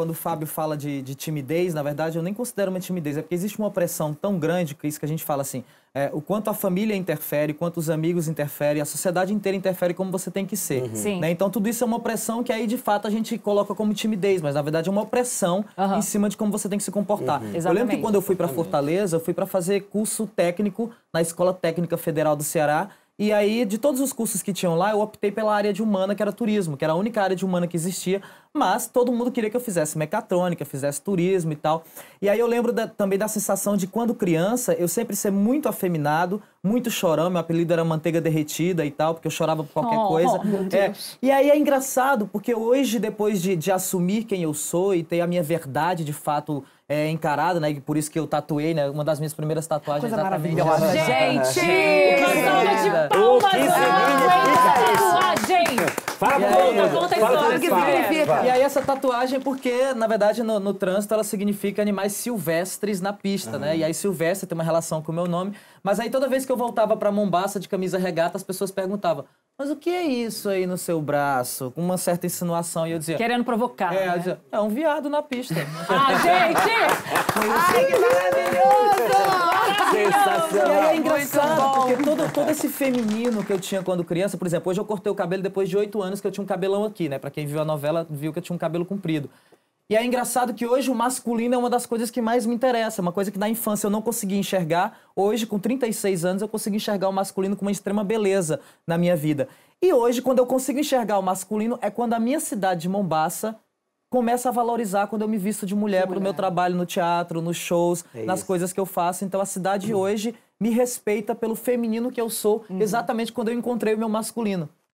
quando o Fábio fala de, de, timidez, na verdade, eu nem considero uma timidez, é porque existe uma opressão tão grande, Cris, é que a gente fala assim, é, o quanto a família interfere, o quanto os amigos interferem, a sociedade inteira interfere como você tem que ser. Uhum. Né? Então, tudo isso é uma pressão que aí, de fato, a gente coloca como timidez, mas na verdade é uma opressão uhum. em cima de como você tem que se comportar. Uhum. Eu Exatamente. lembro que quando eu fui para Fortaleza, eu fui para fazer curso técnico na Escola Técnica Federal do Ceará, e aí, de todos os cursos que tinham lá, eu optei pela área de humana, que era turismo, que era a única área de humana que existia, mas todo mundo queria que eu fizesse mecatrônica, fizesse turismo e tal. E aí eu lembro da, também da sensação de quando criança, eu sempre ser muito afeminado, muito chorão, meu apelido era manteiga derretida e tal, porque eu chorava por qualquer oh, coisa. Oh, é. E aí é engraçado, porque hoje, depois de, de assumir quem eu sou e ter a minha verdade de fato é, encarada, né? Por isso que eu tatuei, né? Uma das minhas primeiras tatuagens Coisa exatamente. Maravilhosa. Gente! Gente. É. De palmas, o que Fala que significa. E aí essa tatuagem, porque, na verdade, no, no trânsito ela significa animais silvestres na pista, uhum. né? E aí silvestre tem uma relação com o meu nome. Mas aí toda vez que eu voltava pra Mombaça de camisa regata, as pessoas perguntavam, mas o que é isso aí no seu braço? Com uma certa insinuação. E eu dizia... Querendo provocar, É, né? dizia, é um viado na pista. ah, gente! Ai, que maravilhoso! E aí é engraçado, porque todo, todo esse feminino que eu tinha quando criança, por exemplo, hoje eu cortei o cabelo depois de oito anos que eu tinha um cabelão aqui, né? Pra quem viu a novela, viu que eu tinha um cabelo comprido. E é engraçado que hoje o masculino é uma das coisas que mais me interessa, uma coisa que na infância eu não conseguia enxergar. Hoje, com 36 anos, eu consegui enxergar o masculino com uma extrema beleza na minha vida. E hoje, quando eu consigo enxergar o masculino, é quando a minha cidade de Mombaça começa a valorizar quando eu me visto de mulher, para o meu trabalho no teatro, nos shows, é nas coisas que eu faço. Então a cidade uhum. hoje me respeita pelo feminino que eu sou, uhum. exatamente quando eu encontrei o meu masculino.